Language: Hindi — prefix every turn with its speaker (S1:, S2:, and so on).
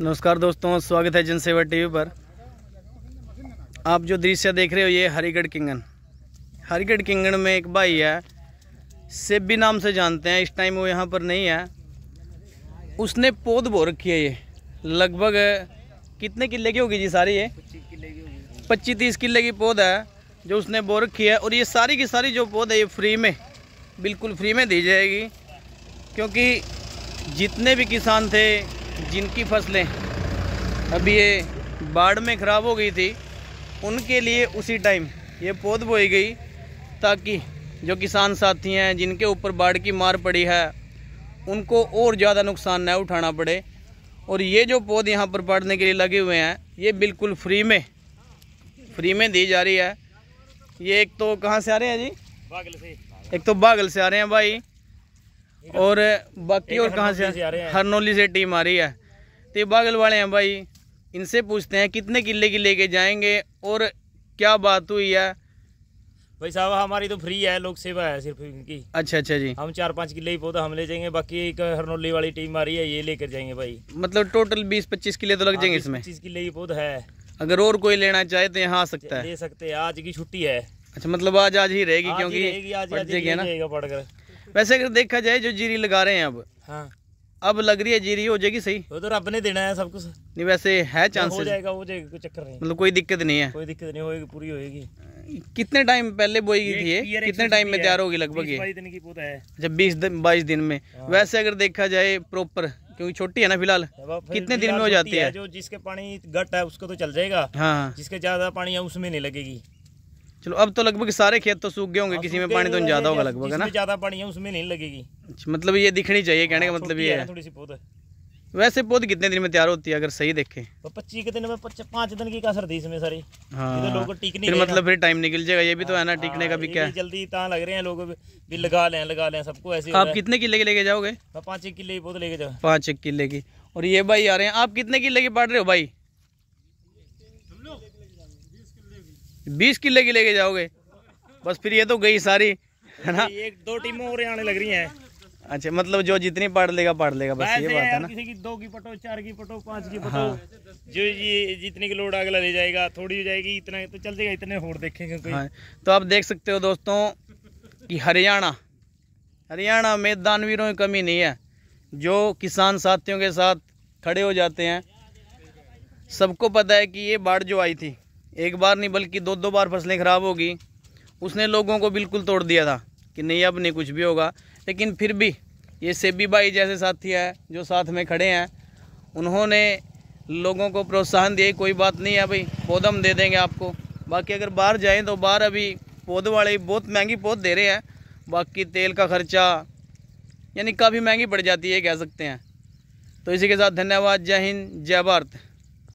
S1: नमस्कार दोस्तों स्वागत है जनसेवा टीवी पर आप जो दृश्य देख रहे हो ये हरिगढ़ किंगन हरिगढ़ किंगन में एक भाई है सेबी नाम से जानते हैं इस टाइम वो यहाँ पर नहीं है उसने पौध बो रखी है ये लगभग कितने किले की होगी जी सारी ये पच्चीस तीस किले की पौध है जो उसने बो रखी है और ये सारी की सारी जो पौध है ये फ्री में बिल्कुल फ्री में दी जाएगी क्योंकि जितने भी किसान थे जिनकी फसलें अभी ये बाढ़ में ख़राब हो गई थी उनके लिए उसी टाइम ये पौध बोई गई ताकि जो किसान साथी हैं जिनके ऊपर बाढ़ की मार पड़ी है उनको और ज़्यादा नुकसान न उठाना पड़े और ये जो पौध यहाँ पर पड़ने के लिए लगे हुए हैं ये बिल्कुल फ्री में फ्री में दी जा रही है ये एक तो कहाँ से आ रहे हैं जी
S2: बागल से
S1: एक तो बागल से आ रहे हैं भाई
S2: और बाकी और कहाँ से
S1: हरनौली से टीम आ रही है तो बागल वाले हैं भाई इनसे पूछते हैं कितने किले की लेके जाएंगे और
S2: क्या बात हुई है भाई साहब हमारी तो फ्री है लोक सेवा है सिर्फ इनकी अच्छा अच्छा जी हम चार पांच किले ही पौधा हम ले जाएंगे बाकी एक हरनौली वाली टीम आ रही है ये लेकर जाएंगे भाई मतलब
S1: टोटल बीस पच्चीस किले तो लग हाँ, जाएंगे इसमें पच्चीस
S2: किले ही पौधा है
S1: अगर और कोई लेना चाहे तो यहाँ आ सकता है ले सकते हैं आज की छुट्टी है अच्छा मतलब आज आज ही रहेगी क्योंकि आज, आज, वैसे अगर देखा जाए जो जीरी लगा रहे हैं अब हाँ अब लग रही है जीरी हो जाएगी सही वो तो रब
S2: ने देना है सब कुछ
S1: नहीं वैसे है चांस हो जाएगा
S2: वो जाएगा कोई चक्कर नहीं मतलब कोई दिक्कत नहीं है कोई दिक्कत नहीं होगी पूरी होगी
S1: कितने टाइम पहले बोई गई थी ये कितने टाइम में तैयार होगी लगभग ये दिन की पौधा है जब बीस बाईस दिन अच्छा, में हाँ। वैसे अगर देखा जाए प्रॉपर क्योंकि छोटी है ना फिलहाल कितने दिन में हो जाती है जो
S2: जिसके पानी घट है उसको तो चल जाएगा हाँ जिसके ज्यादा पानी है उसमें नहीं लगेगी चलो अब तो लगभग सारे खेत तो सूख गए होंगे किसी में पानी तो ज्यादा होगा लगभग है ना ज्यादा पानी है उसमें नहीं लगेगी
S1: अच्छा, मतलब ये दिखनी चाहिए कहने का हाँ, मतलब ये है थोड़ी सी पौध वैसे पौध कितने दिन में तैयार होती है अगर सही देखे
S2: पच्चीस के दिन में पाँच दिन की कसर थी इसमें सारी हाँ लोग टिकने मतलब फिर
S1: टाइम निकल जाएगा ये भी तो है ना हाँ, टिकने का भी क्या
S2: जल्दी लग रहे हैं लोग भी लगा लें लगा लें सबको ऐसे आप कितने किले की लेके जाओगे पाँच एक किले की लेके जाओ
S1: पाँच एक किले की और ये भाई आ रहे हैं आप कितने किले की पढ़ रहे हो भाई बीस किले की लेके जाओगे बस फिर ये तो गई सारी है ना
S2: एक दो टीमों और आने लग रही हैं
S1: अच्छा मतलब जो जितनी पाट लेगा पढ़ लेगा बस ये बात है ना
S2: किसी की दो की पटो चार की पटो पाँच की पटो हाँ। जो ये जितने की लोड अगला ले जाएगा थोड़ी हो जाएगी इतना तो चल जाएगा इतने होड़ देखेंगे कोई हाँ। तो आप देख सकते हो दोस्तों कि हरियाणा
S1: हरियाणा में दानवीरों की कमी नहीं है जो किसान साथियों के साथ खड़े हो जाते हैं सबको पता है कि ये बाढ़ जो आई थी एक बार नहीं बल्कि दो दो बार फसलें ख़राब होगी उसने लोगों को बिल्कुल तोड़ दिया था कि नहीं अब नहीं कुछ भी होगा लेकिन फिर भी ये सेबी भाई जैसे साथी हैं जो साथ में खड़े हैं उन्होंने लोगों को प्रोत्साहन दिया कोई बात नहीं है भाई पौधा हम दे देंगे आपको बाकी अगर बाहर जाएँ तो बाहर अभी पौधे वाले बहुत महंगी पौध दे रहे हैं बाकी तेल का खर्चा यानी काफ़ी महंगी पड़ जाती है कह सकते हैं तो इसी के साथ धन्यवाद जय हिंद जय भारत